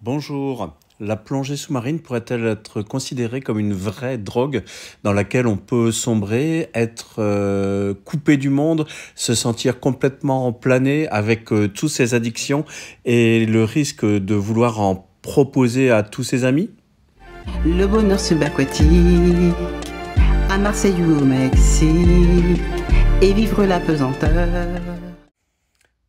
Bonjour. La plongée sous-marine pourrait-elle être considérée comme une vraie drogue dans laquelle on peut sombrer, être euh, coupé du monde, se sentir complètement plané avec euh, toutes ses addictions et le risque de vouloir en proposer à tous ses amis Le bonheur subaquatique, à Marseille ou au Mexique, et vivre la pesanteur.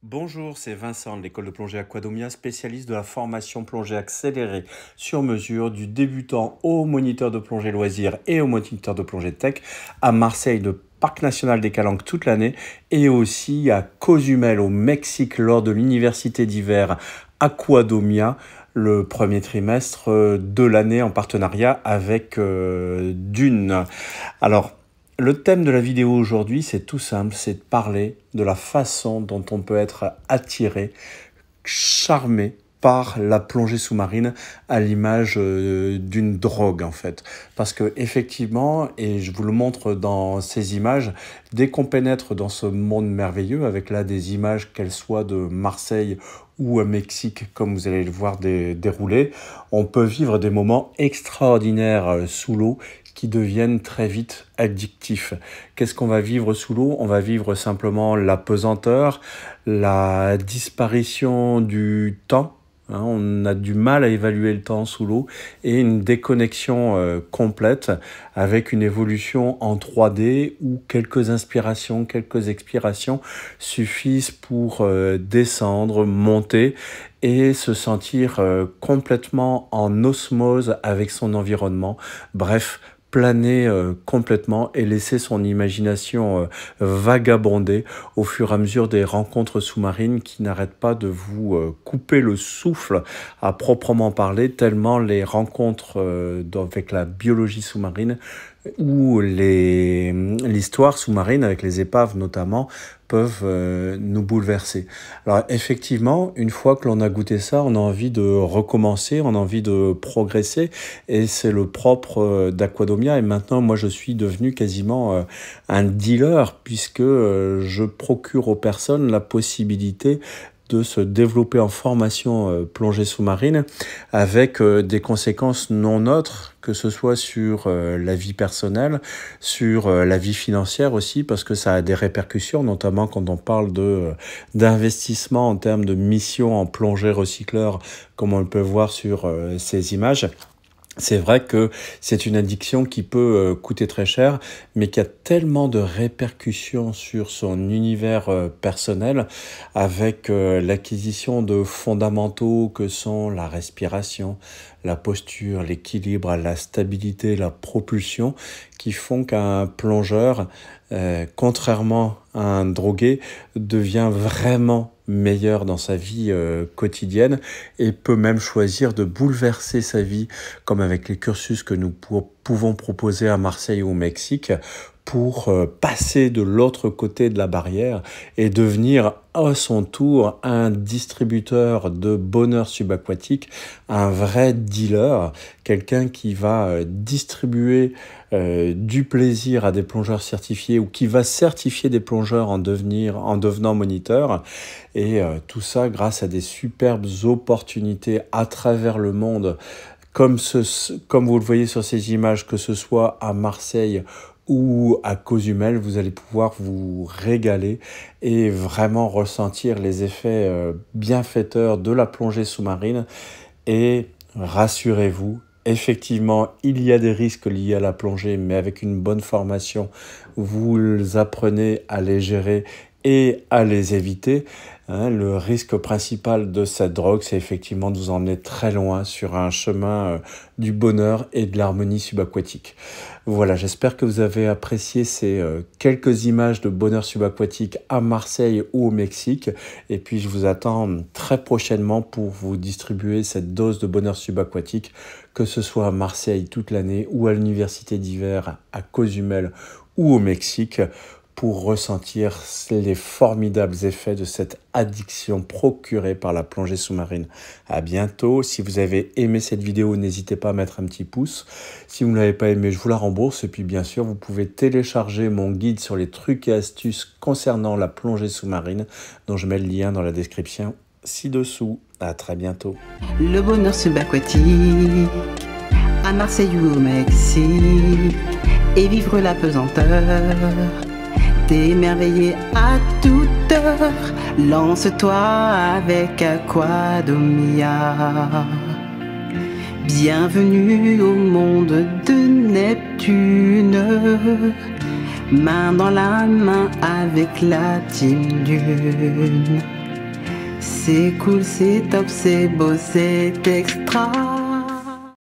Bonjour, c'est Vincent de l'école de plongée Aquadomia, spécialiste de la formation plongée accélérée sur mesure du débutant au moniteur de plongée loisir et au moniteur de plongée tech à Marseille, le parc national des Calanques toute l'année et aussi à Cozumel au Mexique lors de l'université d'hiver Aquadomia le premier trimestre de l'année en partenariat avec euh, Dune. Alors, le thème de la vidéo aujourd'hui, c'est tout simple, c'est de parler de la façon dont on peut être attiré, charmé par la plongée sous-marine à l'image euh, d'une drogue en fait. Parce que effectivement, et je vous le montre dans ces images, Dès qu'on pénètre dans ce monde merveilleux, avec là des images qu'elles soient de Marseille ou à Mexique, comme vous allez le voir dérouler, on peut vivre des moments extraordinaires euh, sous l'eau qui deviennent très vite addictifs. Qu'est-ce qu'on va vivre sous l'eau On va vivre simplement la pesanteur, la disparition du temps Hein, on a du mal à évaluer le temps sous l'eau et une déconnexion euh, complète avec une évolution en 3D où quelques inspirations, quelques expirations suffisent pour euh, descendre, monter et se sentir euh, complètement en osmose avec son environnement. Bref, planer euh, complètement et laisser son imagination euh, vagabonder au fur et à mesure des rencontres sous-marines qui n'arrêtent pas de vous euh, couper le souffle à proprement parler, tellement les rencontres avec la biologie sous-marine ou hum, l'histoire sous-marine avec les épaves notamment peuvent euh, nous bouleverser. Alors effectivement, une fois que l'on a goûté ça, on a envie de recommencer, on a envie de progresser, et c'est le propre euh, d'Aquadomia. Et maintenant, moi, je suis devenu quasiment euh, un dealer, puisque je procure aux personnes la possibilité de se développer en formation euh, plongée sous-marine avec euh, des conséquences non autres que ce soit sur euh, la vie personnelle, sur la vie financière aussi parce que ça a des répercussions notamment quand on parle d'investissement en termes de mission en plongée recycleur comme on le peut voir sur ces images. C'est vrai que c'est une addiction qui peut euh, coûter très cher, mais qui a tellement de répercussions sur son univers euh, personnel, avec euh, l'acquisition de fondamentaux que sont la respiration, la posture, l'équilibre, la stabilité, la propulsion, qui font qu'un plongeur, contrairement à un drogué, devient vraiment meilleur dans sa vie euh, quotidienne et peut même choisir de bouleverser sa vie, comme avec les cursus que nous pouvons proposer à Marseille ou au Mexique, pour euh, passer de l'autre côté de la barrière et devenir à son tour un distributeur de bonheur subaquatique, un vrai dealer, quelqu'un qui va euh, distribuer euh, du plaisir à des plongeurs certifiés ou qui va certifier des plongeurs en, en devenant moniteur. Et tout ça grâce à des superbes opportunités à travers le monde comme, ce, comme, vous le voyez sur ces images, que ce soit à Marseille ou à Cozumel, vous allez pouvoir vous régaler et vraiment ressentir les effets euh, bienfaiteurs de la plongée sous-marine. Et rassurez-vous, Effectivement, il y a des risques liés à la plongée, mais avec une bonne formation, vous apprenez à les gérer et à les éviter. Hein, le risque principal de cette drogue, c'est effectivement de vous emmener très loin sur un chemin euh, du bonheur et de l'harmonie subaquatique. Voilà, j'espère que vous avez apprécié ces euh, quelques images de bonheur subaquatique à Marseille ou au Mexique. Et puis, je vous attends très prochainement pour vous distribuer cette dose de bonheur subaquatique, que ce soit à Marseille toute l'année ou à l'université d'hiver à Cozumel ou au Mexique pour ressentir les formidables effets de cette addiction procurée par la plongée sous-marine. À bientôt. Si vous avez aimé cette vidéo, n'hésitez pas à mettre un petit pouce. Si vous ne l'avez pas aimé, je vous la rembourse. Et puis, bien sûr, vous pouvez télécharger mon guide sur les trucs et astuces concernant la plongée sous-marine, dont je mets le lien dans la description ci-dessous. À très bientôt. Le bonheur subaquatique à Marseille ou au Mexique et vivre la pesanteur t'émerveiller à toute heure. Lance-toi avec Aquadomia. Bienvenue au monde de Neptune. Main dans la main avec la team dune. C'est cool, c'est top, c'est beau, c'est extra.